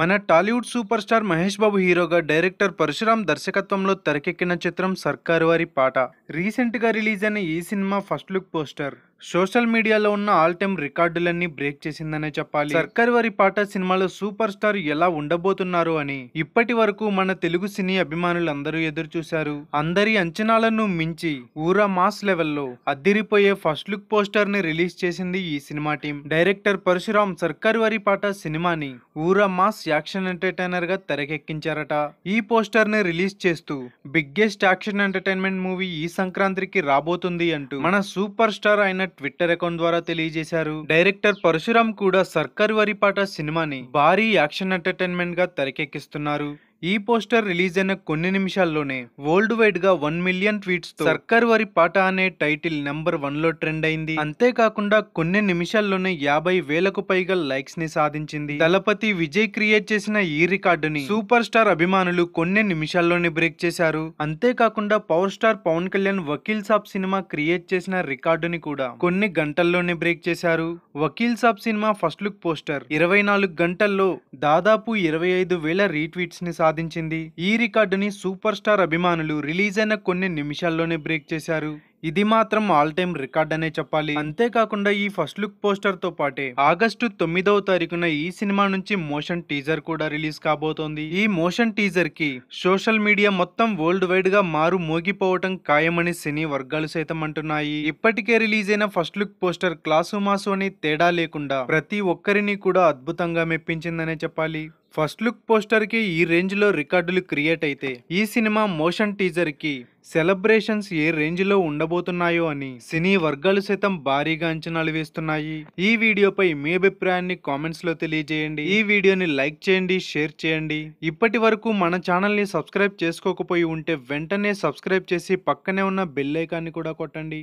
మన Tollywood super star Mahesh Babu హీరోగా director Parashuram దర్శకత్వంలో తెరకెక్కిన చిత్రం సర్కారు వారి పాట రీసెంట్గా రిలీజ్ అయిన ఈ సినిమా ఫస్ట్ లుక్ పోస్టర్ సోషల్ మీడియాలో ఉన్న ఆల్ టైమ్ రికార్డులన్నీ బ్రేక్ చేసిందనే చెప్పాలి సర్కర్ వారి పాట సినిమాలో సూపర్ స్టార్ ఎలా ఉండబోతున్నారు అని ఇప్పటి వరకు మన తెలుగు సినీ అభిమానులందరూ ఎదురు చూశారు అందరి అంచనాలను మించి ఊరా మాస్ లెవెల్లో అద్దిరిపోయే ఫస్ట్ లుక్ పోస్టర్ ని రిలీజ్ చేసింది ఈ సినిమా టీం డైరెక్టర్ పరశురామ్ సర్కార్ వారి పాట సినిమాని ఊరా మాస్ యాక్షన్ ఎంటర్టైనర్ గా తెరకెక్కించారట ఈ పోస్టర్ ని రిలీజ్ చేస్తూ బిగ్గెస్ట్ యాక్షన్ ఎంటర్టైన్మెంట్ మూవీ ఈ సంక్రాంతికి రాబోతుంది అంటూ మన సూపర్ స్టార్ అయిన ట్విట్టర్ అకౌంట్ ద్వారా తెలియజేశారు డైరెక్టర్ పరశురామ్ కూడా సర్కార్ వరిపాట సినిమాని భారీ యాక్షన్ ఎంటర్టైన్మెంట్ గా తెరకెక్కిస్తున్నారు ఈ పోస్టర్ రిలీజ్ అయిన కొన్ని నిమిషాల్లోనే వరల్డ్ వైడ్ గా వన్ మిలియన్ ట్వీట్స్ తో సర్కార్ వారి పాట అనే టైటిల్ నెంబర్ వన్ లో ట్రెండ్ అయింది అంతేకాకుండా కొన్ని నిమిషాల్లోనే యాభై వేలకు పైగా లైక్స్ ని సాధించింది దళపతి విజయ్ క్రియేట్ చేసిన ఈ రికార్డుని సూపర్ స్టార్ అభిమానులు కొన్ని నిమిషాల్లోనే బ్రేక్ చేశారు అంతేకాకుండా power star Pawan Kalyan Vakeel Saab cinema create చేసిన రికార్డుని కూడా కొన్ని గంటల్లోనే బ్రేక్ చేశారు Vakeel Saab cinema first look poster ఇరవై నాలుగు గంటల్లో దాదాపు ఇరవై ఐదు వేల రీట్వీట్స్ ని సాధించింది ఈ రికార్డుని సూపర్ స్టార్ అభిమానులు రిలీజ్ అయిన కొన్ని నిమిషాల్లోనే బ్రేక్ చేశారు ఇది మాత్రం ఆల్ టైమ్ రికార్డ్ అనే చెప్పాలి అంతేకాకుండా ఈ ఫస్ట్ లుక్ పోస్టర్ తో పాటే ఆగస్టు తొమ్మిదవ తారీఖున ఈ సినిమా నుంచి మోషన్ టీజర్ కూడా రిలీజ్ కాబోతోంది ఈ మోషన్ టీజర్ కి సోషల్ మీడియా మొత్తం వరల్డ్ వైడ్ గా మారు మోగిపోవటం ఖాయమని సినీ వర్గాలు సైతం అంటున్నాయి ఇప్పటికే రిలీజ్ అయిన first look poster class mass అని తేడా లేకుండా ప్రతి ఒక్కరిని కూడా అద్భుతంగా మెప్పించిందనే చెప్పాలి ఫస్ట్ లుక్ పోస్టర్ కి ఈ రేంజ్ లో రికార్డులు క్రియేట్ అయితే ఈ సినిమా మోషన్ టీజర్ కి సెలబ్రేషన్స్ ఏ రేంజ్లో ఉండబోతున్నాయో అని సినీ వర్గాలు సైతం భారీగా అంచనాలు వేస్తున్నాయి ఈ వీడియోపై మీ అభిప్రాయాన్ని కామెంట్స్లో తెలియజేయండి ఈ వీడియోని లైక్ చేయండి షేర్ చేయండి ఇప్పటి వరకు మన ని సబ్స్క్రైబ్ చేసుకోకపోయి ఉంటే వెంటనే సబ్స్క్రైబ్ చేసి పక్కనే ఉన్న బెల్లైకాన్ని కూడా కొట్టండి